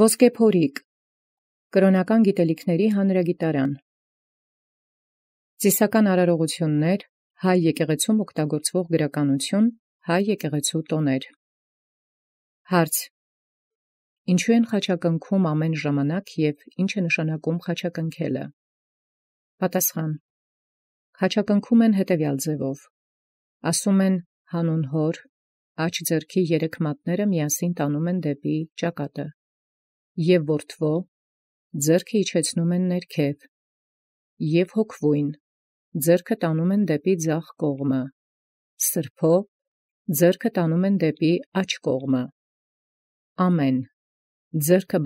ոսկեփորիկ, կրաւնական գիտելիքացն հանրագիտարան, ծիսական արարողութիւններ, Հայ եկեղեցւոյն զօգտագործուող գրականութիւն, Հայ եկեղեցւոյ տոներ Հարց. Ինչու են խաչակնքում ամենայն ժամանակ և ի՞նչ է նշանակում խաչակնքելը։ Պատասխան. Խաչակնքում են յետևեալ ձևով. ասէին «Հանուն Հոր», աջի ձեռքի երեք մատիցն միաբան տանին դեպի ճակատն։ Եւ որդւոյ իջեցուցանէ ներքև, և հոգւոյն դէպի ձախ կողմանն, սրբոյ դէպի աջի կողմանն. ամէն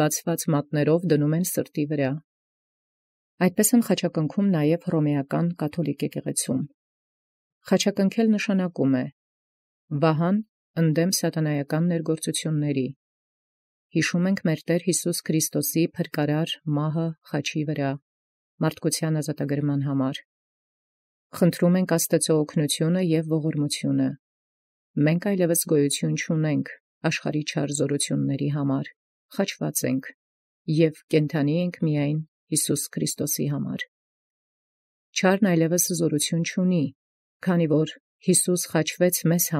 բացեալ մատանով դնէին սրտին վրէն։ Այնպէս խաչակնքում նաև Հռոմեական կաթուլիկ եկեղեցւոյ։ Խաչակնքել նշանակէ՝ Վահան ընդդեմ սատանայական ներգործութիւնսն յիշեցաք մեր Տէր Յիսուս Քրիստոսի փրկարար մահն խաչի վրէ, վասն ազատագրման մարդկության։ Խնդրում և ողորմութիւն Աստուծոյ. «Մենք այլևս գոյություն չունենք վասն չար զաւրութիւնսն աշխարհի, խաչելոց ենք, և կենդանիք միայն Յիսուս Քրիստոսի վարդապետութեան։ Չարին այլևս զաւրութիւն չունի, քանի որ Յիսուս խաչէր վասն մեզ,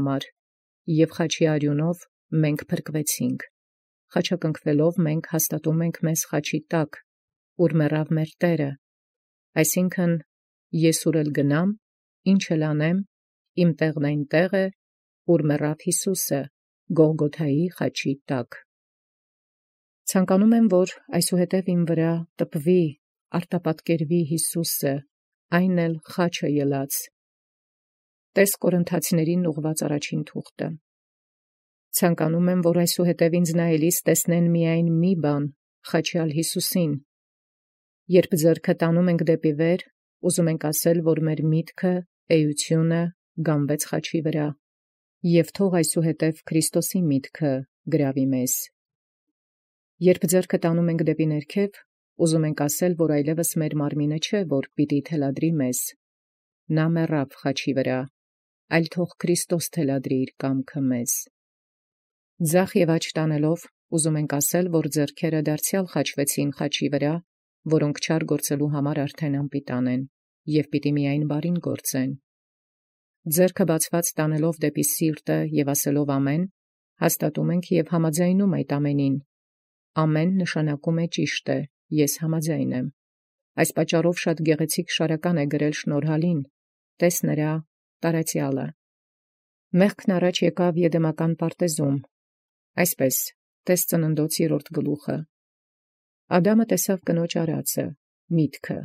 և խաչի արյունով փրկեցաք խաչակնքուելով հաստատէինք զխաչին, ուր մեռավ մեր Տէր, այսինքն՝ «Ես ուր գնամ, ինչ անեմ, իմ տեղն այն տեղ է, ուր մեռավ Յիսուս, Գողգոթայի խաչի տակ։ Ցանկանալի եմ այսուհետև տպեսցի արտապատկերեսցի Յիսուս, այն էլ խաչն ելած։ (տէս Կորինթացիներին ուղղված առաջին թուղթ։ Ցանկալի եմ, որ այսուհետև իմոյ տեսանիցէ միայն այր խաչեալ Յիսուսն. «Յորժամ ձեռս տանիցեմք դեպի վեր, ուզում ասիլ, որ միտքս, էությունը գանէին խաչի վրա, և թող այսուհետև միտքս գրաւի մեզ Քրիստոսի». «Յորժամ ձեռս տանիցեմք դեպի ներքև, ուզում ասիլ, որ այլևս մարմինն չէ որ թելադրի մեզ. նա մեռավ խաչի վրա, այլ թող Քրիստոս թելադրի զկամքը մեզ։ Ձախ և աջք տանելով՝ ուզում ասել, որ ձեռքերը դարձեալ խաչեցան զխաչին, որք չար գործելոյ արդէն անպիտան են, և միայն բարին գործին յաւիտեալ. բացեալ ձեռն դէպ սիրտն և ասելով ամէն, հաստատէмք և համաձայնումք ամենայն. «Ամէն» նշանակէ ճիշտ է, «Ես համաձայն եմ»։ Այս պատճառով բազում գեղեցիկ շարական գրել շնորհալին. «Տէս նրա» տարածեալն. մեղքն ելանէր յԵդեմական պարտեզին։ Այսպես տէս ծննդոց երրորդ գլուխն. «Ադամը տեսանէր զկնոջ արածն (միտքը),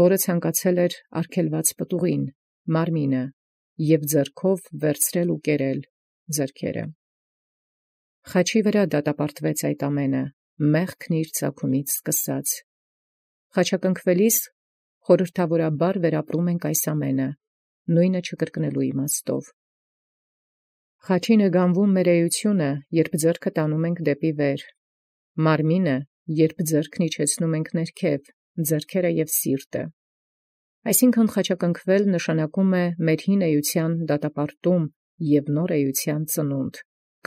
որ ցանկացել էր արգելուած պտուղին (մարմինն) և ձեռամբն կերել և կերել զիրքն». Խաչի դատապարտեալ այդ ամենայն, մեղքն սկսաւ սկսանել ի խաչակնքվելոյ, խորհրդաւորաբար վերապրում ենք զամենայն, չկրկնելոյ իմաստով։ Խաչին գամվում մերեյությունը, երբ զհանձն դիպի վերայ տանիցեմք. մարմին, երբ զհանձն իջեցուցանիցեմք ներքև, ձեռքերը և սիրտն։ Այսինքն խաչակնքվել նշանակէ հին էութեան դատապարտում և նոր էութեան ծնունդ,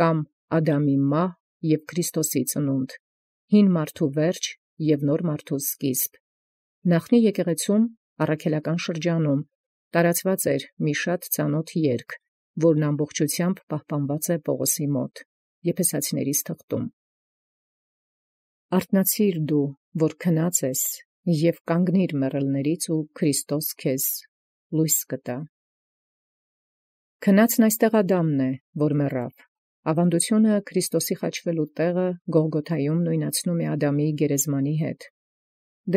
կամ Ադամի մահ և Քրիստոսի ծնունդ, հին մարդու վերջ և նոր մարդու սկիզբ. նախնի եկեղեցւոյն, յառաքելական շրջանին, տարածուած էր մի բազում ծանաւթ երգ որոյ ամբողջութեամբ պահպանեալ է ի Եփեսացիս թղթին Պաւղոսի մոտ. «Արթնացիր որ քնած ես, և կանգնիր մեռելներից, և Քրիստոս քեզ լուս կտա» Քնածն այստեղ Ադամն է, որ մեռավ. աւանդութիւնը Քրիստոսի խաչելոյ տեղիսն Գողգոթայում նոյնացուցանէ զԱդամի գերեզմանն հետ.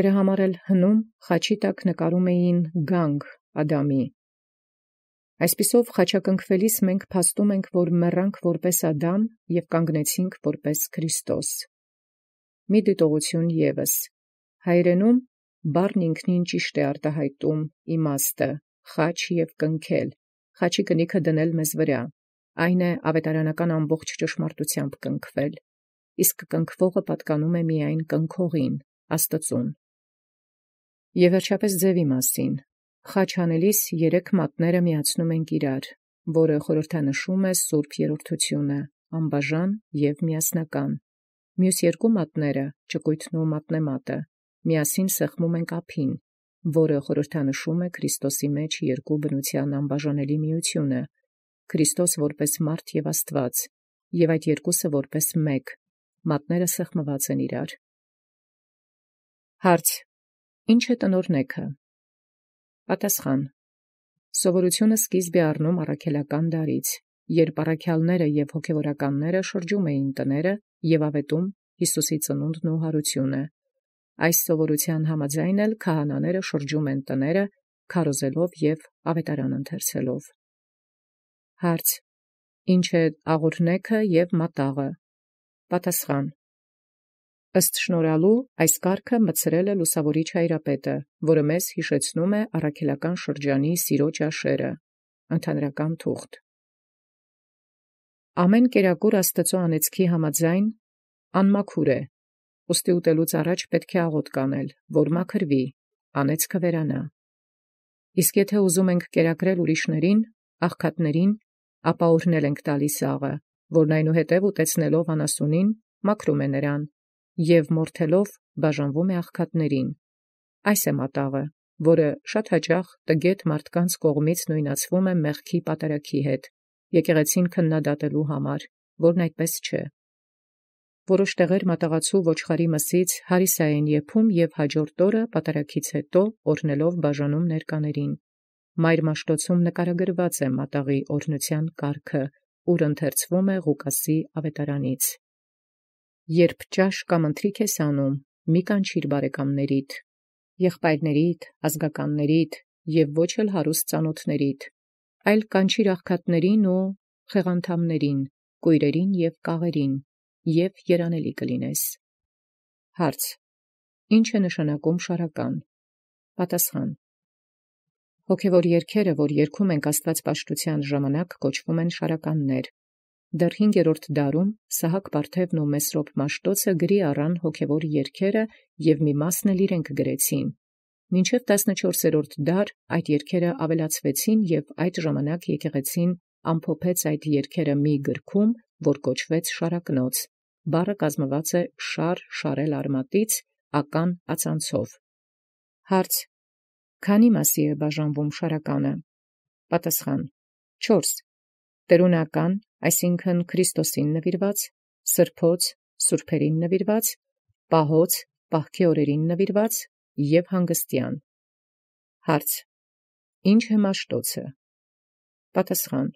դրա համար հնում ի խաչի տակ նկարէին զգանգն Ադամի։ Այսպիսով խաչակնքելոց մենք փաստացուցանք, որ մեռանք որպէս Ադամ և կանգնեցինք որպէս Քրիստոս։ Մի՛ դիտողութիւն ևս. հայերէնում բառն ինքնին ճիշտ արտահայտէ իմաստն՝ խաչ և կնքել, խաչի կնիքը դնել ի վերայ մեզ, այն է՝ աւետարանական ամբողջ ճշմարտութեամբ կնքվել, իսկ կնքուողը պատկանէ միայն կնքողին՝ Աստուծոյ։ Եւ վերջապես զհարցն խաչանելիս երեք մատանս միացուցանէ, որ խորհրդանշում է սուրբ երրորդութիւնն, անբաժան և միասնական, մերոց երկոցունց մատանս՝ ճկոյթն և մատնեմատն, միաբան սեղմելով ափին, որ խորհրդանշում է Քրիստոսի մեջ երկու բնութեան անբաժանելի միութիւնն, Քրիստոս որպէս մարդ և Աստուած, և այդ երկոցունց որպէս միոյ, մատանս սեղմեալք։ Հարց Ի՞նչ է տնօրինակն պատասխան. Զսովորութիւն սկիզբն առաքելական դարից առնէ, յորժամ առաքելոցն և հոգևորականն շրջէին տիւնս և աւետում ծնունդն և հարութիւնն Հիսուսի. այս սովորութեան համաձայն էլ քահանայք շրջեն տիւնս, քարոզելով և աւետարան ընթերցելով։ Հարց. Ի՞նչ են աղոռնեքն և մատաղը։ Պատասխան. Ըստ շնորհալու մտցրել էր լուսաւորիչ հայրապետը, որ յիշեցուցանէ մեզ առաքելական շրջանի սիրոյ ճաշիցն, ընդհանրական թուղթ։ Ամենայն կերակուր Աստծոյ համաձայն անեծքի անմաքուր է, ուստի առեալ պետք է աղաւթք անել, որ մաքրի, անեծքը վերանա։ Իսկ եթե ուզիցեմք կերակրել այլոց, աղքատացն, ապա աւրհնել ենք տալիս աղը, որ այնուհետև ուտեցնելով անասունին, մաքրում է նոցա։ Եւ մորթելով՝ հրաժարէ աղքատանցն. «Այս է մատաղը, որ բազում ևս տգետ մարդկանց նոյնացուցեալ է մեղքի պատարագին հետ, եկեղեցւոյն քննադատելոյ, որն այդպես չէ։ Որոց մատաղացուցեալ ոչխարի մսից հարիսային եփում և յաջորդ օրն պատարագից հետո աւրհնելով բաժանում ներկաներին. «Մայր Մաշթոցում նկարագրեալ է կարգ մատաղի աւրհնութեան, ուր ընթերցուեցե ղուկասի աւետարանից։ Երբ ճաշ կամ ընթրիք անում, կանչէր բարեկամացդ, եղբարնդ, ազգականացդ և ոչ էլ հարուստ ծանաւթացդ, այլ կանչէր աղքատացն և խեղանթամացն, կոյրերին և կաղերին, և երանելի կլինես։ Հարց. Ի՞նչ նշանակէ շարական։ Պատասխան. Հոգևոր երգորք, որ երգում ենք աստուածպաշտութեանն կոչեցին շարականս։ Դեռ յինգերորդ դարում Սահակ Պարթևն և Մեսրոպ Մաշթոցը գրեալ հոգևոր երգիչս և մի մասն էլ իրենք գրեցին. մինչև տասնչորսերորդ դար այդ երգիչս աւելացուցեալ, և այդ ժամանակ եկեղեցին ամփոփեալ այդ երգիչս մի գրքոյ, որ կոչէր Շարակնոց, բառը կազմուած է «շար» շարել արմատից, «ական» ածանցով։ Հարց. «Քանի՞ մասի է բաժանվում շարականը»։ Պատասխան. «Չորս տերունական, այսինքն՝ նվիրված Քրիստոսի, սրբոց, սրբոցն, պահոց, նվիրված պահքի և հանգստեան։ Հարց. ի՞նչ է Մաշթոցը։ Պատասխան.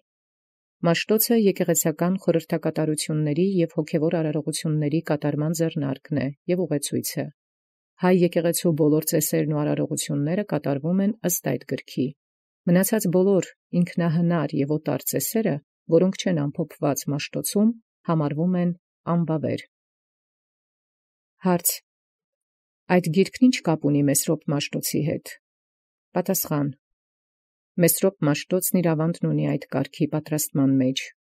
Մաշթոցը եկեղեցական խորհրդակատարութիւնսն և հոգևոր արարողութիւնսն կատարման ձեռնարկն և ուղեցոյցը։ Յեկեղեցւոյ ամենայն ծեսիքն և արարողութիւնսն կատարվում ըստ գրչի ինքնահնար և աւտարծեսիւք, որք չեն ամփոփուած Մաշթոցէ, համարին անբաւեր։ Հարց Այդ գիրքն ի՞նչ կապ ունի Մեսրոպ Մաշթոցի հետ։ Պատասխան Մեսրոպ Մաշթոցն իրաւանդն ունի յայդ կարգի պատրաստման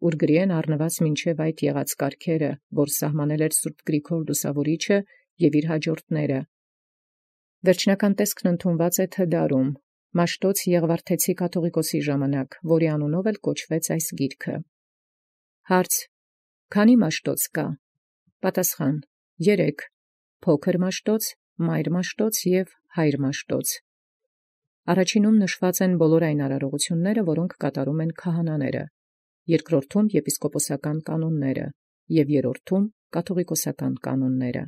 ուր գրիեն առնուած մինչև այդ եղած կարգերը, որ սահմանել էր Սրբոյ Գրիգոր լուսաւորիչն և հաջորդքն իր։ Վերջնական տեսքն ընդունուած է Թդարում։ Մաշթոց և Վարդեցի կաթուղիկոսի ժամանակ, որոյ անուն կոչէր այս գիրք։ Հարց. «Քանի՞ Մաշթոց կա?» Պատասխան. «Երեք. Փոքր Մաշթոց, Մայր Մաշթոց և Հայր Մաշթոց». Առաջինում նշանակեալ ամենայն այն արարողութիւնսն, որք քահանայք կատարին, երկրորդում եպիսկոպոսական կանոնս, և երրորդում կաթուղիկոսական կանոնս։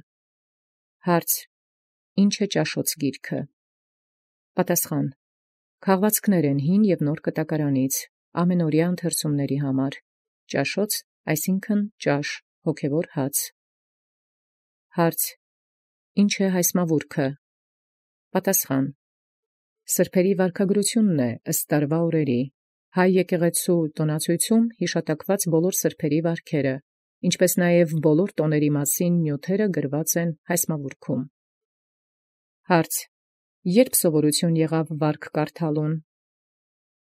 Հարց. «Ի՞նչ է ճաշոց գիրքը» Պատասխան. Քաղցանքներ հին և նոր կտակարանից, զամենաւրյա ընթերցումացն, ճաշոց, այսինքն՝ ճաշ, հոգևոր հաց։ Հարց «Ի՞նչ է հայսմաւորքը» Պատասխան «Սրբոցն վարքագրութիւնն է ըստ օրացն տարուց, յիշատակեալք յիշատակելին ամենայն սրբոցն վարքերը Հայ եկեղեցւոյ, ինչպէս և ամենայն տաւնոցն նիւթս գրեալք են հայսմաւորքում։ Հարց։ Յորժամ յուսումն եղեալ վարք կարդալ։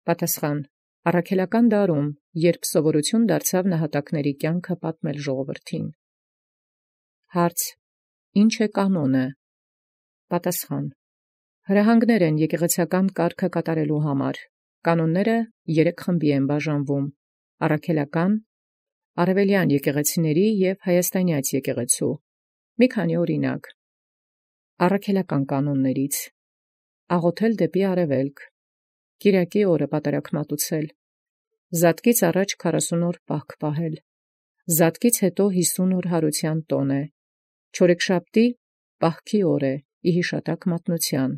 Պատասխան. յորժամ յառաքելական դարին, յորժամ յուսումն դարձեալ նահատակաց պատմել ժողովրդին։ Հարց. ի՞նչ է կանոնը։ Պատասխան. Հրահանգներ են եկեղեցական կարգն կատարելոյ համար. կանոնք բաժանեն երեք խմբի. յառաքելական, արևելեան եկեղեցւոյ և հայաստանեաց եկեղեցւոյ, մի քանի աւրինակ։ Յառաքելական կանոնից աղաւթել դէպի արևելք. կիրակի պատարագ մատուցել. զատկից առաջ քառասուն աւր պահք պահել, զատկից յետո յիսուն աւր հարութեան տաւն է, չորեքշաբթի պահքի օր ի յիշատակ մատնութեան,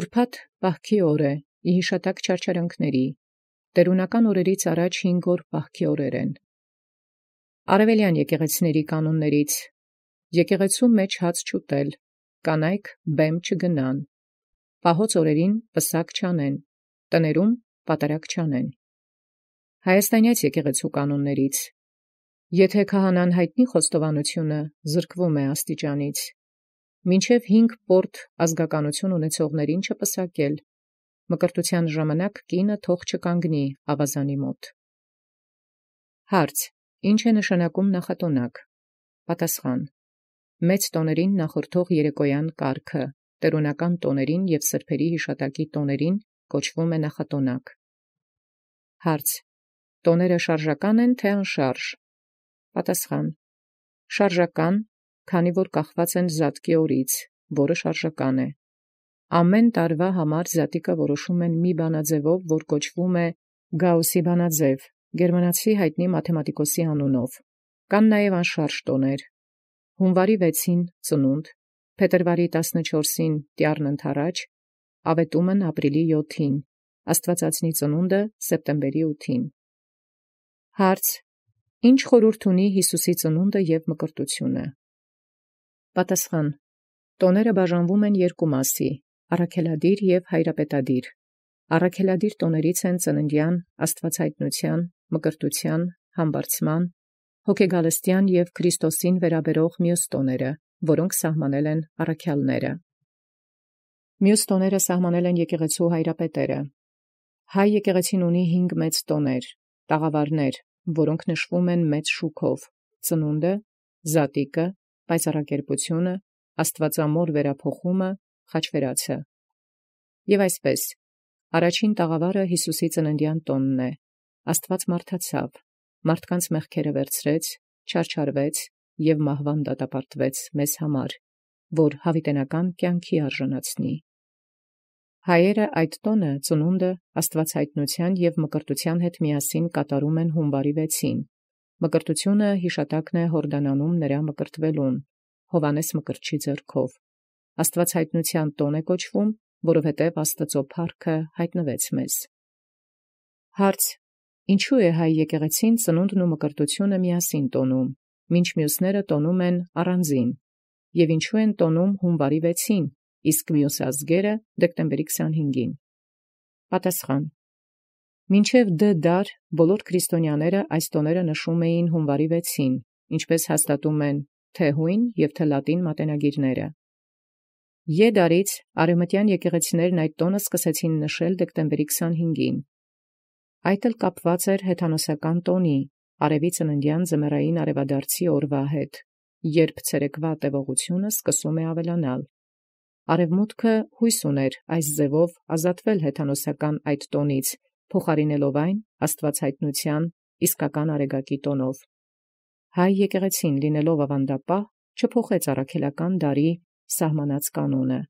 ուրբաթ պահքի օր ի յիշատակ չարչարանքացն, տերունական աւուրից առաջ հինգ աւր պահքի օրեր են։ Արևելեան եկեղեցւոյն կանոնաց. եկեղեցւոյ հաց չուտել, կանայք բեմ չգնան։ Պահաւծին պսակ չանեն, տաւք պատարագ չանեն։ Յայտնի եկեղեցւոյն կանոնաց Եթե զհայտնի խոստովանութիւն քահանայ զրկէ աստիճանից, մինչև հինգ պորտ ազգականութիւն ունեցելոցն չպսակել, մկրտութեան ժամանակի թող չկանգնի աւազանի մոտ։ Հարց. Ի՞նչ նշանակէ նախատունակ։ Պատասխան. մեծ տաւնին նախորդող երեկոյան կարգը տերունական տաւնոցն և սրբոցն կոչէին նախատոնակ։ Հարց. Շարժակա՞ն են տաւնները, թէ՞ անշարժ։ Պատասխան. Շարժական, քանի որ կախված զատկիւրից, որը շարժական է։ Ամենայն ամի զատիկն յորոշէին մի բանաձևով, որ կոչէր Գաուսսի բանաձև, գերմանացի յայտնի մաթեմատիկոսի անուն. կան նաև անշարժ տաւններ։ Ծնունդ՝ Հունվարի 6-ին։ Փետրուարին տեառն ընդառաջ, աւետումն ապրիլին յոթին, աստուածածնի ծնունդն սեպտեմբերին ութին։ Հարց. ի՞նչ խորհուրդ ունի ծնունդն Հիսուսի և մկրտութիւնը։ Պատասխան. Տաւնս բաժանին երկի մասի. առաքելադիր և հայրապետադիր. առաքելադիր տաւնից ծննդեան, աստուածհայտնութեան, մկրտութեան, համբարձման, հոգեգալստեան և Քրիստոսի վերաբերող մյուս տաւնս որք սահմանել են առաքելոցն. մերոց տաւնս սահմանել են եկեղեցւոյ հայրապետացն. ունի հինգ մեծ տաւներ, տաղավարներ, որք նշանագիրն են մեծ շուքով. ծնունդը, զատիկը, պայծառակերպութիւնը, աստուածամոր վերափոխումը, խաչվերացը։ Եւ այսպես. առաջին տաղավարը ծննդեան տոնն Հիսուսի. աստուած մարդասաւ, մեղքերը մարդկանց վերցուցեալ, չարչարեաց և մահվան դատապարտեալ մեզանե, որ զհաւիտենական կենացն արժանացուցանե։ Հայոց այդ տաւնն ծնունդն աստուածհայտնութեան և մկրտութեան միաբերեւ կատարեալ հունվարի վեցին. մկրտութիւն յիշատակն Յորդանանում նրա մկրտելոյն՝ Հովհաննես Մկրտչի ձեռքով. աստուածհայտնութեան տաւն կոչէ, որովհետև Աստուծոյ փառքը յայտնեալ մեզ։ Հարց. Ինչու է եկեղեցւոյ ծնունդն և մկրտութիւնն միաբերեւ տաւնին մինչ մյուսսեալք տոնեն առանձին, և ինչու տոնեն հունվարի վեցին, իսկ մյուս ազգք դեկտեմբերին քսանհինգին։ Պատասխան Մինչև Դ դե դար ամենայն քրիստոնյաներ այս տոները նշանային հունվարի վեցին, ինչպես հաստատէին թէ հոյն և թէ լատին մատենագիրքն։ Ե դարից արևմտեան եկեղեցիք այդ տոնն սկիզբն դեկտեմբերին քսանհինգին նշել. Այդ էլ կապեալ էր հեթանոսական տաւնին արևածննդեան ձմեռային արևադարձաւք հետ, երբ ցերեկոյ տևողութիւնն սկսանէ աւելանալ. հույս առնէր արևմուտքն ազատել հեթանոսական այդ տաւնից, փոխարենելով այն աստուածհայտնութեան իսկական արեգակի տաւնով. լինելով աւանդապահ Հայ եկեղեցւոյ, չփոխէր առաքելական դարին սահմանած կանոնն,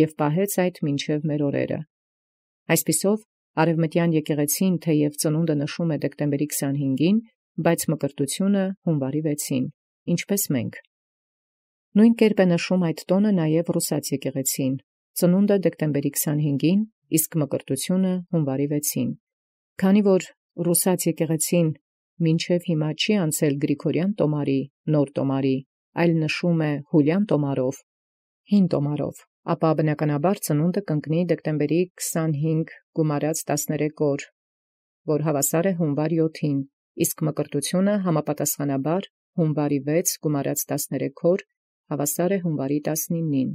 և պահեալ զայն մինչև աւուրս մերոց։ Այսպիսով թեև արևմտեան եկեղեցին ծնունդն նշանէ դեկտեմբերին 25-ին։ Բայց մկրտութիւնն հունվարի 6-ին, ինչպես և մենք։ Նոյնպէս այդ տաւնն նաև զռուսաց եկեղեցին նշանակէ, ծնունդն դեկտեմբերի 25-ին, իսկ մկրտութիւնն հունվարի 6-ին. քանի որ զռուսաց եկեղեցին մինչև հիմա չի անցել Գրիգորեան տոմարի նոր տոմարի, այլ նշանէ Հուլիան տոմարով, հին տոմարով, ապա բնականաբար ծնունդն կընկնի դեկտեմբերի 25 գումարած տասներեք աւր, որ հաւասար է հունվար 7-ին իսկ մկրտութիւն համապատասխանաբար գումարին գումարեալ տասներեքուր հաւասար է տասնինին հունվարին։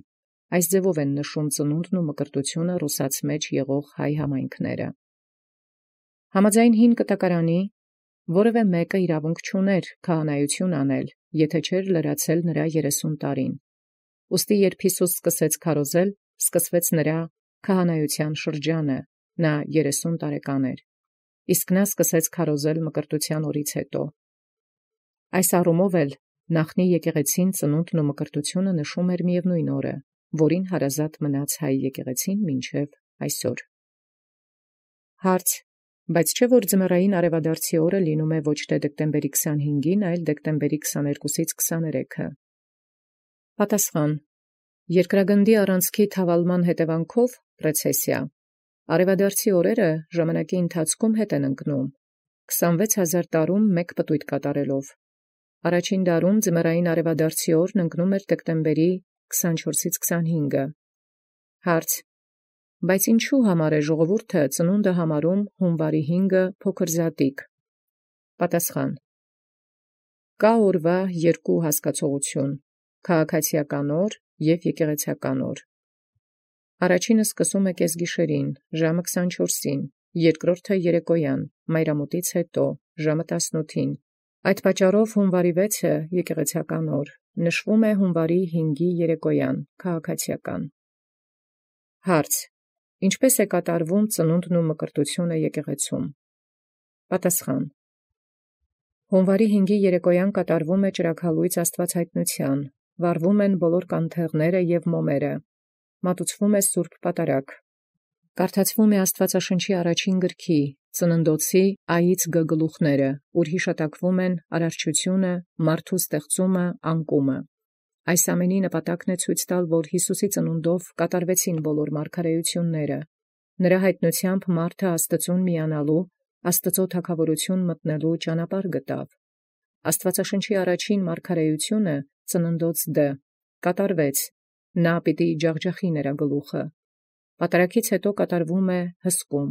Այս ձևով նշանին ծնունդն և մկրտութիւնն յամենայն հայ համայնքներէ Ռուսաց մէջ. հին կտակարանին համաձայն որևէ իրաւունք չուներ քահանայութիւն անել, եթէ չէր լրացել երեսուն տարեանն նրա։ Ուստի յորժամ Հիսուս քարոզել սկիզբն, սկիզբանն նրա շրջան քահանայութեանն, երեսուն տարեկան իսկ նորա սկիզբն քարոզել մկրտութեան յետ այնորիկ։ Զայս առումով էլ նախնին ծնունդն և մկրտութիւնն յիշէր միևնոյն աւրն, որին հարազատ մնաց եկեղեցւոյ Հայ մինչև ցայսաւր։ Հարց. Բայց չէ՞ որ ձմեռային արևադարձի օրն ոչ ի դեկտեմբերի 25-ին, այլ դեկտեմբերի 22-ից 23-ը։ Պատասխան. առ ի թաւալման յերկրագնդոյն հետևանցի՝ պրոցեսիա։ Առեւադարձի ժամանակի ընթացան հետ գտանէին, քսանվեց հազար տարում միոյ պտոյտ կատարելով. առաջին դարում ձմեռային առևտրի օրն տեկտեմբերին քսանչորսից քսանհինգը կատարեալ։ Հարց. «Բայց ո՞նչու համար զժողովուրդն հունվարի հինգն փոքր զատիկ համարէ։ Պատասխան. «Կա երկու հասկացաւղութիւն աւուրուց. քաղաքացիական և եկեղեցական։ Առաջինն սկսէ կեսգիշերին, ժամն քսանչորսին, երկրորդն երեկոյան, մայրամուտից հետո, ժամն տասնութին, այդ պատճառով հունվարի վեցը եկեղեցական աւր, նշանակէ հունվարի հինգին երեկոյան, քաղաքացիական։ Հարց. Ինչպէս կատարէին ծնունդն և մկրտութիւնն եկեղեցւոյն։ Պատասխան. Հունվարի հինգին երեկոյան կատարվում է ճրագհալուից աստուածհայտնութեան, վառվում են ամենայն կանթեղսն և մոմսն։ Մատուցանէ սրբոյ պատարագ, կարդացուցանէ յԱստուածաշնչհին «Ծննդոց»ի «Ա»ից «Գ» գլուխս, ուր յիշատակեցան արարչութիւնն, մարդու ստեղծումն, անկումը. այս ամենայն նպատակն ցուցանել, որ յամենայն ծնունդովն Հիսուսի կատարեալ բոլոր մարգարէութիւնսն, հայտնութեամբ նմա Աստուծոյ միանալու, ի թագաւորութիւն Աստուծոյ մտանելոյ ճանապարհ գտեալ. մարգարէութիւնն Աստուածաշնչհի առաջին՝ ծննդոց դէ, կատարեալ։ Նա ջախջախէ նոցա գլուխն. յատարակից հետո կատարվում է հսկում.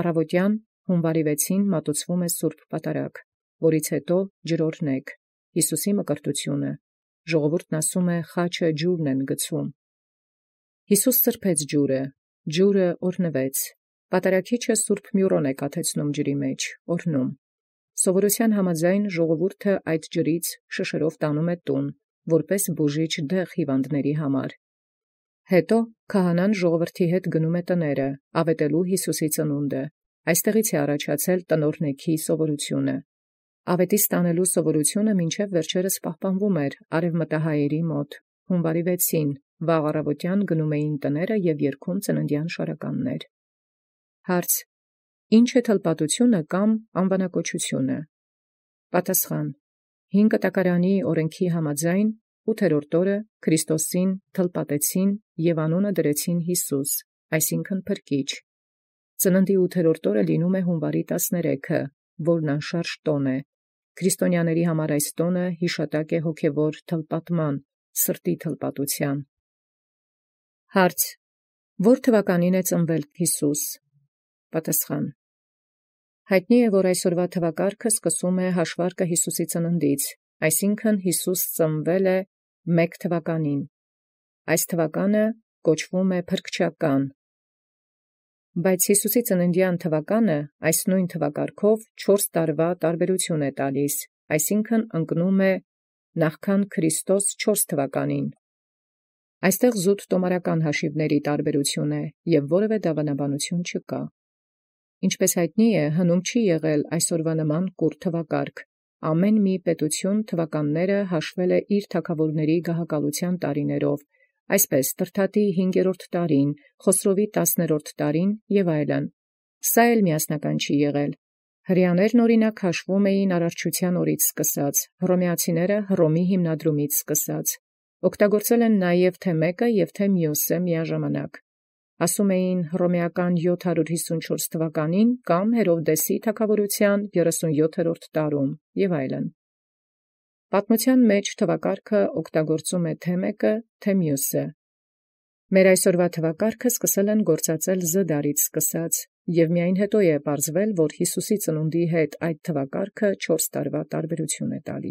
առաւելագոյն հունվարի վեցին մատուցանէ սրբոյ պատարագ, որից հետո ջրօրհնեք՝ «Յիսուսի մկրտութիւնը», ժողովուրդն ասէ «խաչը ջուրն են գցում». Յիսուս սրբէր ջուրն, ջուրն օրհնէր, պատարակիչը սրբոյ միւրոն կաթեցուցանէր ջրի մէջ, օրհնէր. ըստ սովորութեան ժողովուրդն յայդ ջրից շշերով տանէր տուն որպէս բուժիչ դեղ յիւանդանց. ապա քահանան հանդերձ գնային տիւնս, զաւետեալ զՀիսուսի ծնունդն. անդ յառաջեալ զտնօրհնեքի սովորութիւն. զաւետեալն սովորութիւն մինչև վերջերս պահպանէր արևմտահայերին մերձ. հունվարին վաղ առաւելագոյն գնային տիւնս և երգում ծննդեան շարականներ. Հարց ի՞նչ է թլպատութիւնը կամ անուանակոչութիւնը։ Պատասխան հին կտակարանին յաւրինին ութերորդ օրն Քրիստոսի թլպատեցին և դնէին Յիսուս անուն, այսինքն՝ Փրկիչ. ծննդոյն ութերորդ օրը հունվարի տասներեքը լինէ, որ անշարժ տաւն է. վասն որոյ յիշատակ է հոգևոր թլպատման, սրտի թլպատութեան։ Հարց. «Որ թվականին ծնեալ Յիսուս?» Պատասխան. Հայտնի է, որ այսօրվա թվակարգն սկսաւ Յիսուսի ծնունդից, այսինքն՝ Յիսուս ծնեալ մեկի թվականին. այս թվականը կոչէ Փրկչական. բայց Յիսուսի ծննդեան թվականը այս նմին թվակարգով չորս տարեա տարբերութիւն տալիս, այսինքն՝ ընկնում նախքան Քրիստոս չորս թվականին. այստեղ զուտ տոմարական յաշիւբք տարբերութիւն է, և որևէ դաւանաբանութիւն չկա։ Որպէս յայտնի է, յայնմ այսօրվա նման կուռ թուղակարգ չկայ, զամենայն պետութիւն զթուականս իր թագաւորացն գահակալութեան ամաւրինաւք հաշեալ, այսպես՝ Տրդատի յինգերորդ տարին, Խոսրովի տասներորդ տարին և այլն. սա էլ միասնական չեղել. հրեաներն օրինակ յաշտարակել արարչութեան օրոց, հռոմեացիներն ի հիմնադրումն Հռոմի սկսանել, և զոմանց օգտագործել են թէ մեկն և թէ մյուսն միաժամանակ։ Ասէին հռոմեական յոթհարորյեսունչորս թվականին կամ Հերովդեսի թագաւորութեան երեսունյոթերորդ տարում և այլն։ Պատմութեան թվակարգն զօգտագործէ թէ մեկը, թէ մյուսը։ Մեր այսօրվա թվակարգն են գործածել զդարից սկսած, և միայն յետո է պարզվել, որ այդ թվակարգն Հիսուսի ծնունդոյ հետ չորս տարեա տարբերութիւն տայ։